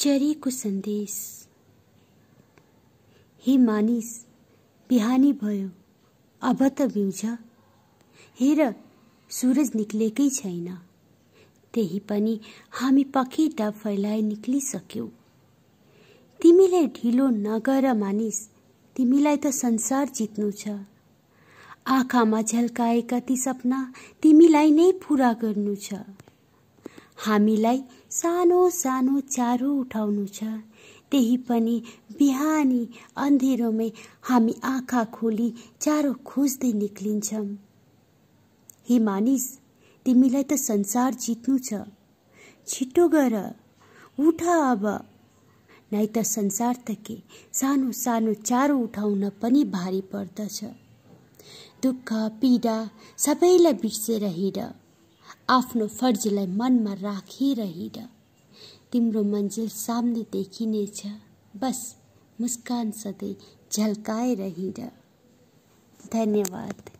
चरीको सन्देश हे मानिस बिहानी भयो अब त बिउँछ हेर सूरज निक्लेकै छैन त्यही पनि हामी पखेटा फैलाए निक्लिसक्यौ तिमीले ढिलो नगर मानिस तिमीलाई त संसार जित्नु छ आँखामा झल्काएका ती सपना तिमीलाई नै पुरा गर्नु छ हामीलाई सानो सानो चारो उठाउनु छ त्यही पनि बिहानी अँधेरोमै हामी आँखा खोली चारो खोज्दै निक्लिन्छौँ हे मानिस तिमीलाई त संसार जित्नु छ छिटो गर उठ अब नै त संसार त के सानो सानो चारो उठाउन पनि भारी पर्दछ दुःख पीडा सबैलाई बिर्सेर हिँड आफ्नो फर्जीलाई मनमा राखिरहेर तिम्रो मन्जिल सामने देखिनेछ बस मुस्कान सधैँ झल्काएर हिँड धन्यवाद